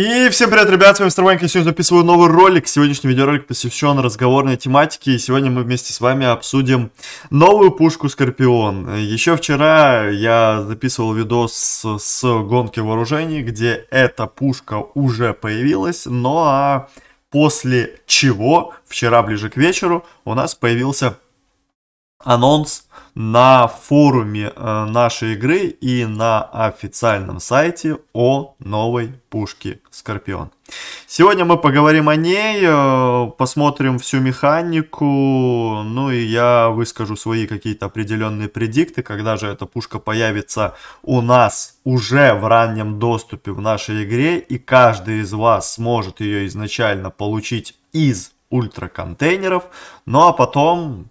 И всем привет, ребят, с вами Старванька, сегодня записываю новый ролик. Сегодняшний видеоролик посвящен разговорной тематике, и сегодня мы вместе с вами обсудим новую пушку Скорпион. Еще вчера я записывал видос с гонки вооружений, где эта пушка уже появилась, но ну, а после чего вчера ближе к вечеру у нас появился анонс на форуме э, нашей игры и на официальном сайте о новой пушке Скорпион. Сегодня мы поговорим о ней, э, посмотрим всю механику, ну и я выскажу свои какие-то определенные предикты, когда же эта пушка появится у нас уже в раннем доступе в нашей игре, и каждый из вас сможет ее изначально получить из ультра контейнеров, ну а потом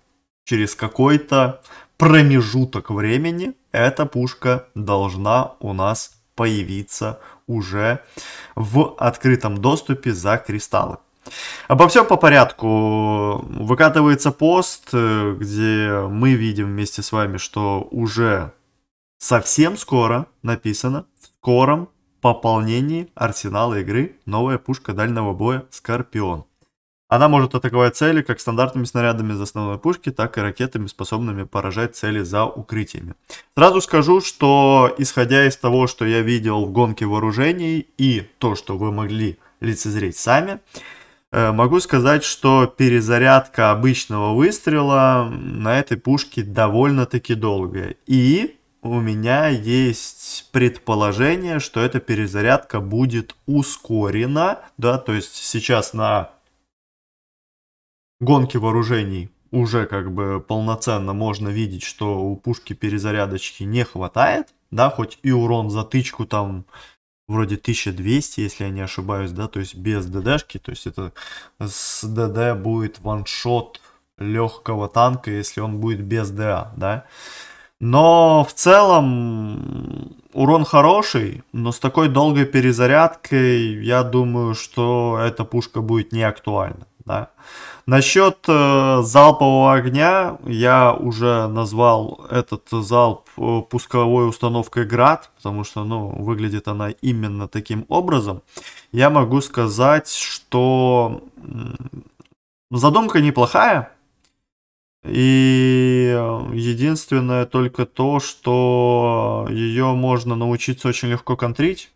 через какой-то промежуток времени эта пушка должна у нас появиться уже в открытом доступе за кристаллы. Обо всем по порядку. Выкатывается пост, э, где мы видим вместе с вами, что уже совсем скоро написано в скором пополнении арсенала игры новая пушка дальнего боя Скорпион. Она может атаковать цели как стандартными снарядами из основной пушки, так и ракетами, способными поражать цели за укрытиями. Сразу скажу, что исходя из того, что я видел в гонке вооружений и то, что вы могли лицезреть сами, э, могу сказать, что перезарядка обычного выстрела на этой пушке довольно-таки долгая. И у меня есть предположение, что эта перезарядка будет ускорена, да, то есть сейчас на гонки вооружений уже как бы полноценно можно видеть, что у пушки перезарядочки не хватает, да, хоть и урон за тычку там вроде 1200, если я не ошибаюсь, да, то есть без ДДшки, то есть это с ДД будет ваншот легкого танка, если он будет без ДА, да. Но в целом урон хороший, но с такой долгой перезарядкой я думаю, что эта пушка будет не актуальна. Да. Насчет э, залпового огня я уже назвал этот залп э, пусковой установкой Град, потому что ну, выглядит она именно таким образом. Я могу сказать, что задумка неплохая. И единственное только то, что ее можно научиться очень легко контрить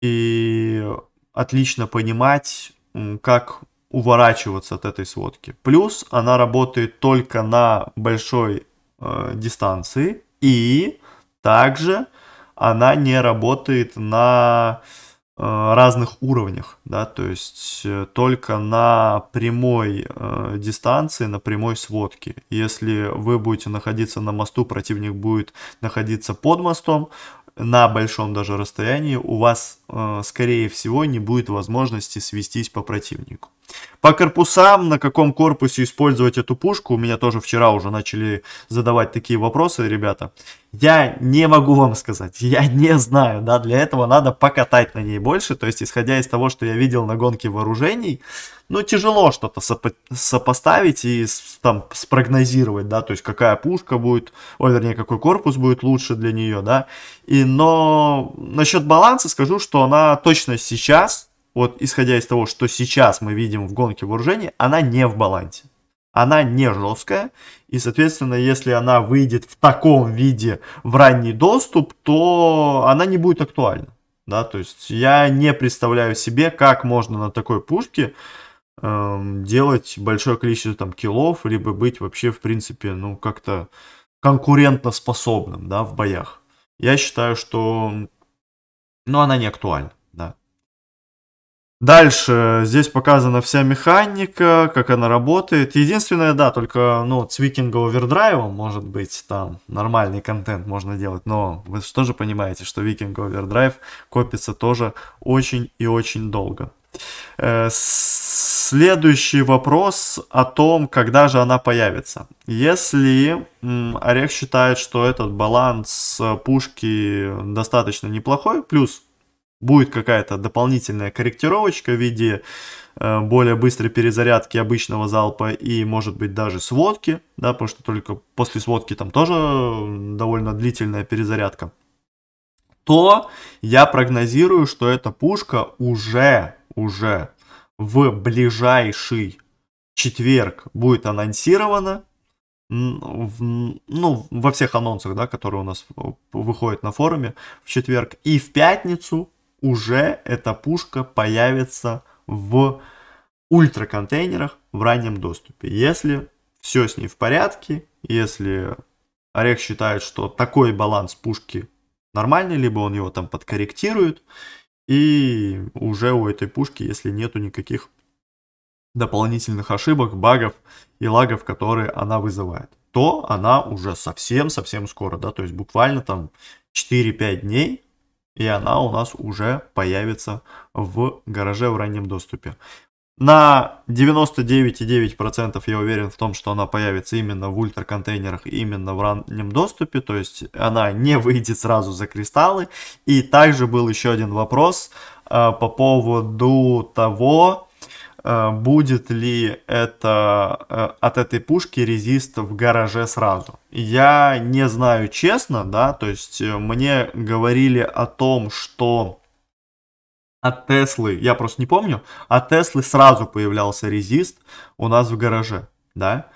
и отлично понимать, как уворачиваться от этой сводки. Плюс она работает только на большой э, дистанции и также она не работает на э, разных уровнях, да, то есть э, только на прямой э, дистанции, на прямой сводке. Если вы будете находиться на мосту, противник будет находиться под мостом, на большом даже расстоянии у вас, э, скорее всего, не будет возможности свестись по противнику. По корпусам, на каком корпусе использовать эту пушку, у меня тоже вчера уже начали задавать такие вопросы, ребята. Я не могу вам сказать, я не знаю, да, для этого надо покатать на ней больше, то есть, исходя из того, что я видел на гонке вооружений, ну, тяжело что-то сопо- сопоставить и там спрогнозировать, да, то есть, какая пушка будет, о вернее, какой корпус будет лучше для нее, да, и, но насчет баланса скажу, что она точно сейчас, вот исходя из того, что сейчас мы видим в гонке вооружений, она не в балансе. Она не жесткая, и, соответственно, если она выйдет в таком виде в ранний доступ, то она не будет актуальна. Да, то есть я не представляю себе, как можно на такой пушке эм, делать большое количество там киллов, либо быть вообще, в принципе, ну, как-то конкурентоспособным, да, в боях. Я считаю, что, ну, она не актуальна. Дальше э, здесь показана вся механика, как она работает. Единственное, да, только ну, с Викинга Овердрайва может быть, там нормальный контент можно делать, но вы тоже понимаете, что Викинг овердрайв копится тоже очень и очень долго. Э, следующий вопрос о том, когда же она появится. Если Орех считает, что этот баланс э, пушки достаточно неплохой, плюс будет какая-то дополнительная корректировочка в виде э, более быстрой перезарядки обычного залпа и, может быть, даже сводки, да, потому что только после сводки там тоже довольно длительная перезарядка, то я прогнозирую, что эта пушка уже, уже в ближайший четверг будет анонсирована, в, ну, во всех анонсах, да, которые у нас э, выходят на форуме в четверг, и в пятницу уже эта пушка появится в ультра контейнерах в раннем доступе. Если все с ней в порядке, если Орех считает, что такой баланс пушки нормальный, либо он его там подкорректирует, и уже у этой пушки, если нету никаких дополнительных ошибок, багов и лагов, которые она вызывает, то она уже совсем-совсем скоро, да, то есть буквально там 4-5 дней и она у нас уже появится в гараже в раннем доступе. На 99,9% я уверен в том, что она появится именно в ультраконтейнерах, именно в раннем доступе, то есть она не выйдет сразу за кристаллы. И также был еще один вопрос э, по поводу того, Э, будет ли это э, от этой пушки резист в гараже сразу. Я не знаю честно, да, то есть э, мне говорили о том, что от Теслы, я просто не помню, от Теслы сразу появлялся резист у нас в гараже, да.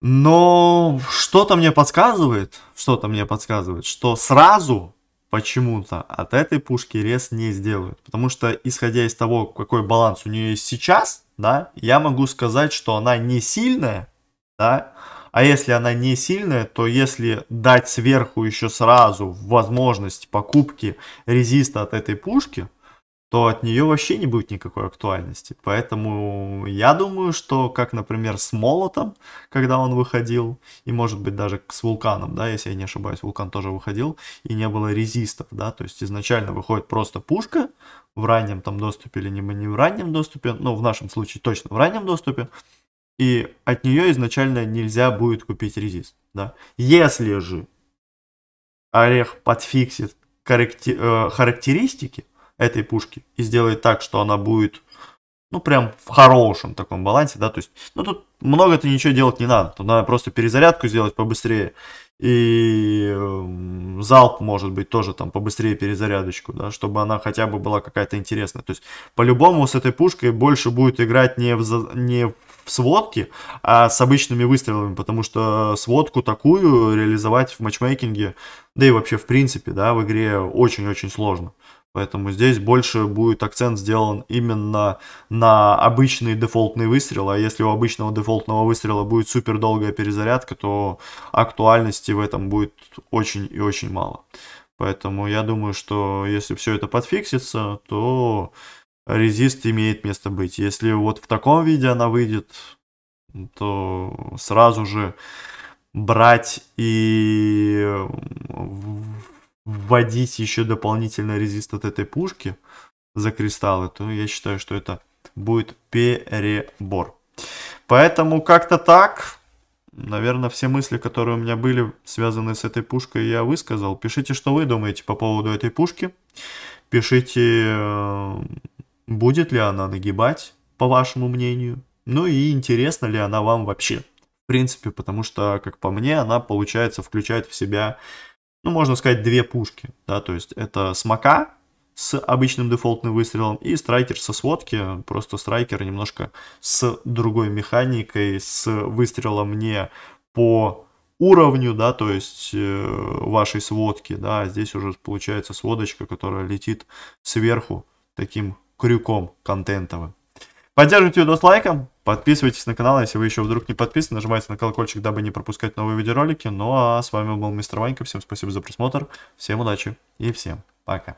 Но что-то мне подсказывает, что-то мне подсказывает, что сразу почему-то от этой пушки рез не сделают. Потому что, исходя из того, какой баланс у нее есть сейчас, да, я могу сказать, что она не сильная, да, а если она не сильная, то если дать сверху еще сразу возможность покупки резиста от этой пушки, то от нее вообще не будет никакой актуальности. Поэтому я думаю, что, как, например, с Молотом, когда он выходил, и, может быть, даже с Вулканом, да, если я не ошибаюсь, Вулкан тоже выходил, и не было резистов, да, то есть изначально выходит просто пушка в раннем там доступе или не, не в раннем доступе, ну, в нашем случае точно в раннем доступе, и от нее изначально нельзя будет купить резист, да. Если же Орех подфиксит э, характеристики, этой пушки и сделает так, что она будет, ну, прям в хорошем таком балансе, да, то есть, ну, тут много-то ничего делать не надо, тут надо просто перезарядку сделать побыстрее, и эм, залп, может быть, тоже там побыстрее перезарядочку, да, чтобы она хотя бы была какая-то интересная. То есть, по-любому с этой пушкой больше будет играть не в, за... не в сводке, а с обычными выстрелами, потому что сводку такую реализовать в матчмейкинге, да и вообще в принципе, да, в игре очень-очень сложно. Поэтому здесь больше будет акцент сделан именно на обычный дефолтный выстрел. А если у обычного дефолтного выстрела будет супер долгая перезарядка, то актуальности в этом будет очень и очень мало. Поэтому я думаю, что если все это подфиксится, то резист имеет место быть. Если вот в таком виде она выйдет, то сразу же брать и вводить еще дополнительно резист от этой пушки за кристаллы, то я считаю, что это будет перебор. Поэтому как-то так. Наверное, все мысли, которые у меня были связаны с этой пушкой, я высказал. Пишите, что вы думаете по поводу этой пушки. Пишите, э, будет ли она нагибать, по вашему мнению. Ну и интересна ли она вам вообще. В принципе, потому что, как по мне, она, получается, включает в себя ну, можно сказать, две пушки, да, то есть это смока с обычным дефолтным выстрелом и страйкер со сводки, просто страйкер немножко с другой механикой, с выстрелом не по уровню, да, то есть э, вашей сводки, да, а здесь уже получается сводочка, которая летит сверху таким крюком контентовым. Поддерживайте видос лайком, подписывайтесь на канал, если вы еще вдруг не подписаны, нажимайте на колокольчик, дабы не пропускать новые видеоролики. Ну а с вами был Мистер Ванька, всем спасибо за просмотр, всем удачи и всем пока.